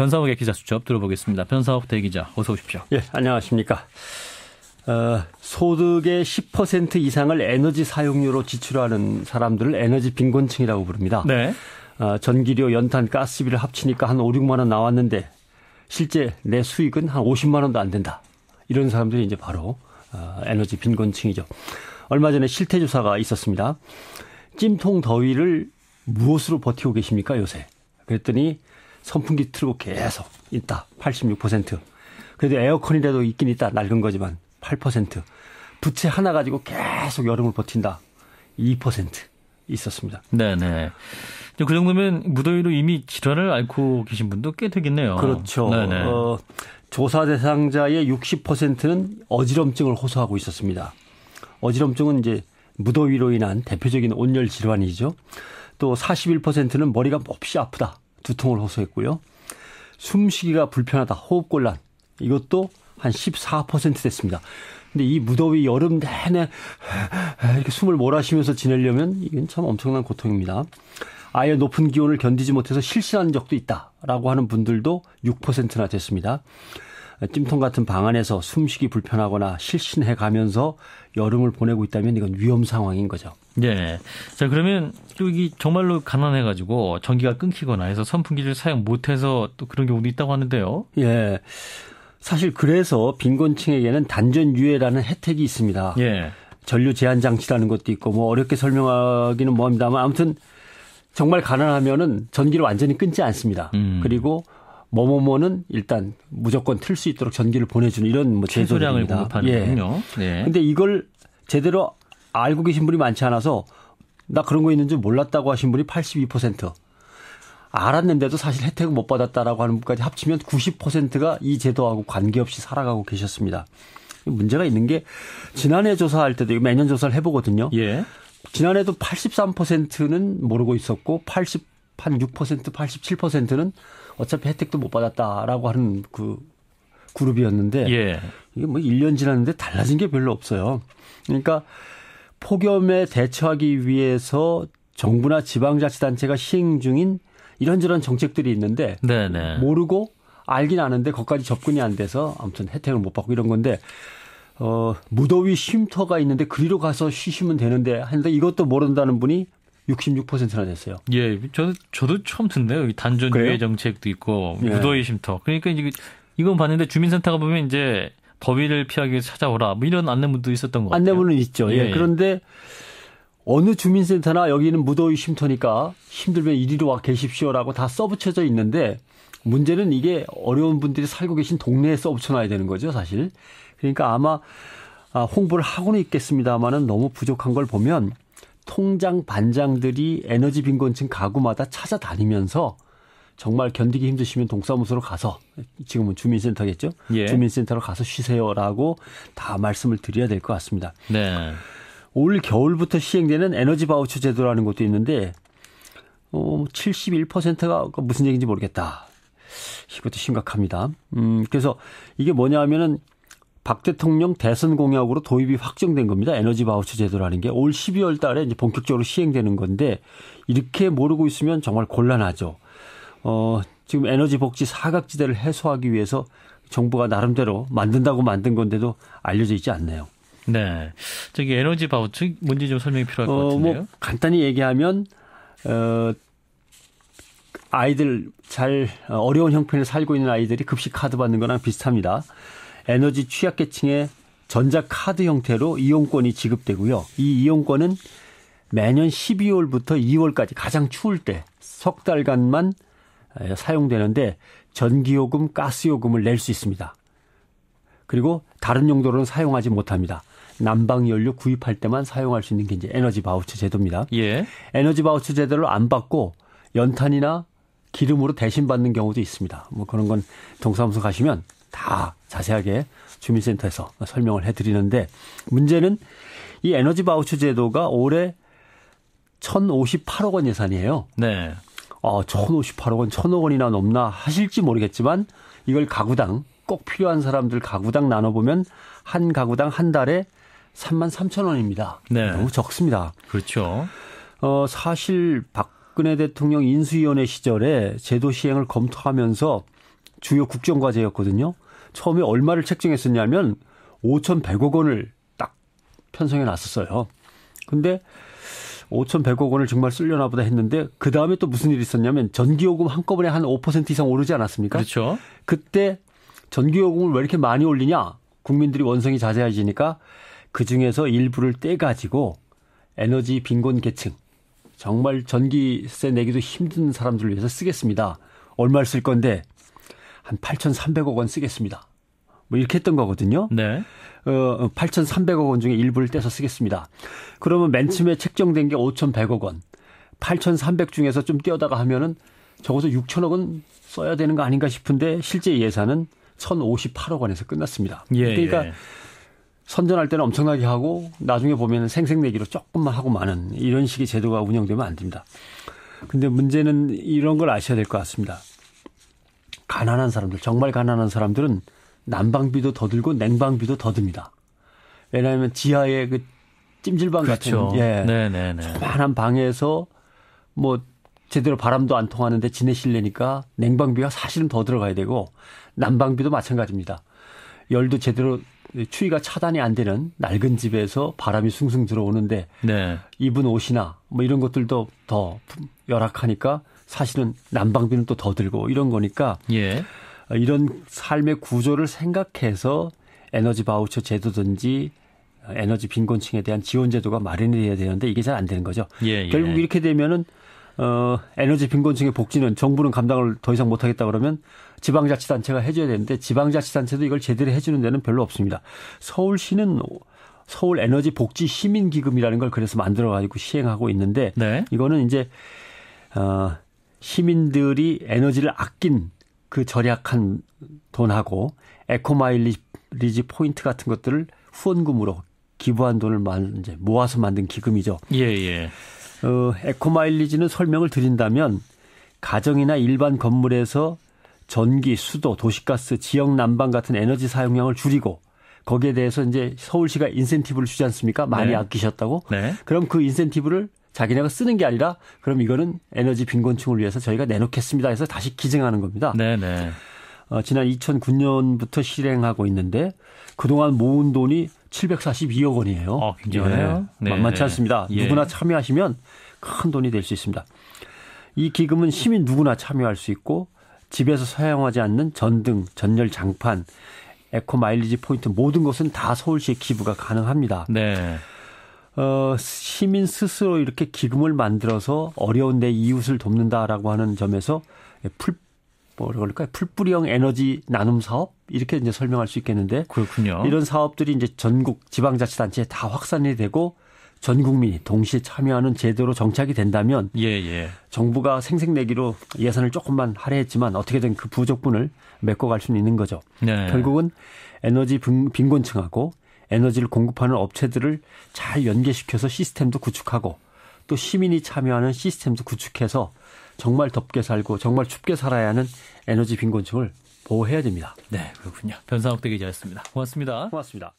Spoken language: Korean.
변사옥의 기자 수첩 들어보겠습니다. 변사옥 대기자 어서 오십시오. 예, 안녕하십니까. 어, 소득의 10% 이상을 에너지 사용료로 지출하는 사람들을 에너지 빈곤층이라고 부릅니다. 네. 어, 전기료, 연탄, 가스비를 합치니까 한 5, 6만 원 나왔는데 실제 내 수익은 한 50만 원도 안 된다. 이런 사람들이 이제 바로 어, 에너지 빈곤층이죠. 얼마 전에 실태 조사가 있었습니다. 찜통 더위를 무엇으로 버티고 계십니까 요새? 그랬더니 선풍기 틀고 계속 있다. 86%. 그래도 에어컨이라도 있긴 있다. 낡은 거지만 8%. 부채 하나 가지고 계속 여름을 버틴다. 2% 있었습니다. 네네. 그 정도면 무더위로 이미 질환을 앓고 계신 분도 꽤 되겠네요. 그렇죠. 네네. 어, 조사 대상자의 60%는 어지럼증을 호소하고 있었습니다. 어지럼증은 이제 무더위로 인한 대표적인 온열 질환이죠. 또 41%는 머리가 몹시 아프다. 두통을 호소했고요. 숨쉬기가 불편하다, 호흡곤란 이것도 한 14% 됐습니다. 근데 이 무더위 여름 내내 이렇게 숨을 몰아쉬면서 지내려면 이건 참 엄청난 고통입니다. 아예 높은 기온을 견디지 못해서 실신한 적도 있다라고 하는 분들도 6%나 됐습니다. 찜통 같은 방 안에서 숨쉬기 불편하거나 실신해 가면서 여름을 보내고 있다면 이건 위험 상황인 거죠. 네. 자, 그러면 여기 정말로 가난해가지고 전기가 끊기거나 해서 선풍기를 사용 못해서 또 그런 경우도 있다고 하는데요. 예. 사실 그래서 빈곤층에게는 단전 유예라는 혜택이 있습니다. 예. 전류 제한 장치라는 것도 있고 뭐 어렵게 설명하기는 뭐합니다만 아무튼 정말 가난하면은 전기를 완전히 끊지 않습니다. 음. 그리고 뭐뭐뭐는 일단 무조건 틀 수 있도록 전기를 보내주는 이런 뭐 제도량을 공급하는 예. 군요 네. 근데 이걸 제대로 알고 계신 분이 많지 않아서 나 그런 거 있는지 몰랐다고 하신 분이 82%. 알았는데도 사실 혜택을 못 받았다라고 하는 분까지 합치면 90%가 이 제도하고 관계없이 살아가고 계셨습니다. 문제가 있는 게 지난해 조사할 때도 매년 조사를 해보거든요. 예. 지난해도 83%는 모르고 있었고 80, 한 6%, 87%는 어차피 혜택도 못 받았다라고 하는 그 그룹이었는데 예. 이게 뭐 1년 지났는데 달라진 게 별로 없어요. 그러니까 폭염에 대처하기 위해서 정부나 지방자치단체가 시행 중인 이런저런 정책들이 있는데 네네. 모르고 알긴 아는데 거기까지 접근이 안 돼서 아무튼 혜택을 못 받고 이런 건데 어 무더위 쉼터가 있는데 그리로 가서 쉬시면 되는데 하는데 이것도 모른다는 분이 66%나 됐어요. 예, 저도 저도 처음 듣네요. 단전 유예 정책도 있고 예. 무더위 쉼터. 그러니까 이제 이건 봤는데 주민센터가 보면 이제 범인를 피하기 위해서 찾아오라. 뭐 이런 안내문도 있었던 것 같아요. 안내문은 있죠. 예. 예. 그런데 어느 주민센터나 여기는 무더위 쉼터니까 힘들면 이리로 와 계십시오라고 다 써붙여져 있는데 문제는 이게 어려운 분들이 살고 계신 동네에 써붙여놔야 되는 거죠, 사실. 그러니까 아마 아, 홍보를 하고는 있겠습니다만은 너무 부족한 걸 보면 통장 반장들이 에너지 빈곤층 가구마다 찾아다니면서 정말 견디기 힘드시면 동사무소로 가서 지금은 주민센터겠죠. 예. 주민센터로 가서 쉬세요라고 다 말씀을 드려야 될 것 같습니다. 네. 올 겨울부터 시행되는 에너지 바우처 제도라는 것도 있는데 어 71%가 무슨 얘기인지 모르겠다. 이것도 심각합니다. 음 그래서 이게 뭐냐 하면은 박 대통령 대선 공약으로 도입이 확정된 겁니다. 에너지 바우처 제도라는 게 올 12월 달에 이제 본격적으로 시행되는 건데 이렇게 모르고 있으면 정말 곤란하죠. 어, 지금 에너지 복지 사각지대를 해소하기 위해서 정부가 나름대로 만든다고 만든 건데도 알려져 있지 않네요. 네. 저기 에너지 바우처 뭔지 좀 설명이 필요할 어, 것 뭐 같은데요. 뭐 간단히 얘기하면 어 아이들 잘 어, 어려운 형편에 살고 있는 아이들이 급식 카드 받는 거랑 비슷합니다. 에너지 취약계층에 전자 카드 형태로 이용권이 지급되고요. 이 이용권은 매년 12월부터 2월까지 가장 추울 때 석 달간만 사용되는데 전기요금, 가스요금을 낼 수 있습니다. 그리고 다른 용도로는 사용하지 못합니다. 난방연료 구입할 때만 사용할 수 있는 게 이제 에너지 바우처 제도입니다. 예. 에너지 바우처 제도를 안 받고 연탄이나 기름으로 대신 받는 경우도 있습니다. 뭐 그런 건 동사무소 가시면 다 자세하게 주민센터에서 설명을 해드리는데 문제는 이 에너지 바우처 제도가 올해 1,058억 원 예산이에요. 네. 어, 1,058억 원, 1,000억 원이나 넘나 하실지 모르겠지만 이걸 가구당 꼭 필요한 사람들 가구당 나눠보면 한 가구당 한 달에 3만 3천 원입니다. 네. 너무 적습니다. 그렇죠. 어, 사실 박근혜 대통령 인수위원회 시절에 제도 시행을 검토하면서 주요 국정과제였거든요. 처음에 얼마를 책정했었냐면 5,100억 원을 딱 편성해 놨었어요. 근데 5,100억 원을 정말 쓸려나 보다 했는데 그 다음에 또 무슨 일이 있었냐면 전기요금 한꺼번에 한 5% 이상 오르지 않았습니까? 그렇죠. 그때 전기요금을 왜 이렇게 많이 올리냐? 국민들이 원성이 자제해지니까 그 중에서 일부를 떼가지고 에너지 빈곤 계층, 정말 전기세 내기도 힘든 사람들을 위해서 쓰겠습니다. 얼마를 쓸 건데 한 8,300억 원 쓰겠습니다. 뭐 이렇게 했던 거거든요. 네. 어, 8,300억 원 중에 일부를 떼서 쓰겠습니다. 그러면 맨 처음에 책정된 게 5,100억 원. 8,300 중에서 좀 떼어다가 하면은 적어서6 0 0 0억은 써야 되는 거 아닌가 싶은데 실제 예산은 1,058억 원에서 끝났습니다. 예, 예. 그러니까 예. 선전할 때는 엄청나게 하고 나중에 보면 생색내기로 조금만 하고 마는 이런 식의 제도가 운영되면 안 됩니다. 근데 문제는 이런 걸 아셔야 될 것 같습니다. 가난한 사람들, 정말 가난한 사람들은 난방비도 더 들고 냉방비도 더 듭니다. 왜냐하면 지하에 그 찜질방 그렇죠. 같은 예, 네네네. 조만한 방에서 뭐 제대로 바람도 안 통하는데 지내실래니까 냉방비가 사실은 더 들어가야 되고 난방비도 마찬가지입니다. 열도 제대로 추위가 차단이 안 되는 낡은 집에서 바람이 숭숭 들어오는데 네. 입은 옷이나 뭐 이런 것들도 더 열악하니까 사실은 난방비는 또 더 들고 이런 거니까 예. 이런 삶의 구조를 생각해서 에너지 바우처 제도든지 에너지 빈곤층에 대한 지원 제도가 마련돼야 되는데 이게 잘 안 되는 거죠. 예, 예. 결국 이렇게 되면은 어 에너지 빈곤층의 복지는 정부는 감당을 더 이상 못 하겠다 그러면 지방자치단체가 해줘야 되는데 지방자치단체도 이걸 제대로 해주는 데는 별로 없습니다. 서울시는 서울 에너지 복지 시민 기금이라는 걸 그래서 만들어 가지고 시행하고 있는데 네. 이거는 이제 어 시민들이 에너지를 아낀 그 절약한 돈하고 에코마일리지 포인트 같은 것들을 후원금으로 기부한 돈을 만, 이제 모아서 만든 기금이죠. 예, 예. 어, 에코마일리지는 설명을 드린다면 가정이나 일반 건물에서 전기, 수도, 도시가스, 지역 난방 같은 에너지 사용량을 줄이고 거기에 대해서 이제 서울시가 인센티브를 주지 않습니까? 많이 네. 아끼셨다고? 네. 그럼 그 인센티브를 자기네가 쓰는 게 아니라 그럼 이거는 에너지 빈곤층을 위해서 저희가 내놓겠습니다 해서 다시 기증하는 겁니다. 네네. 네. 어, 지난 2009년부터 실행하고 있는데 그동안 모은 돈이 742억 원이에요. 아, 굉장하네요. 예, 네. 만만치 네. 않습니다. 예. 누구나 참여하시면 큰 돈이 될 수 있습니다. 이 기금은 시민 누구나 참여할 수 있고 집에서 사용하지 않는 전등, 전열 장판, 에코 마일리지 포인트 모든 것은 다 서울시에 기부가 가능합니다. 네. 어, 시민 스스로 이렇게 기금을 만들어서 어려운 내 이웃을 돕는다라고 하는 점에서 풀뭐라그럴까요 풀뿌리형 에너지 나눔 사업 이렇게 이제 설명할 수 있겠는데 그렇군요. 이런 사업들이 이제 전국 지방자치단체에 다 확산이 되고 전 국민이 동시에 참여하는 제도로 정착이 된다면 예, 예. 정부가 생색내기로 예산을 조금만 할애했지만 어떻게든 그 부족분을 메꿔갈 수는 있는 거죠. 네. 결국은 에너지 빈곤층하고 에너지를 공급하는 업체들을 잘 연계시켜서 시스템도 구축하고 또 시민이 참여하는 시스템도 구축해서 정말 덥게 살고 정말 춥게 살아야 하는 에너지 빈곤층을 보호해야 됩니다. 네, 그렇군요. 변상욱 대기자였습니다. 고맙습니다. 고맙습니다.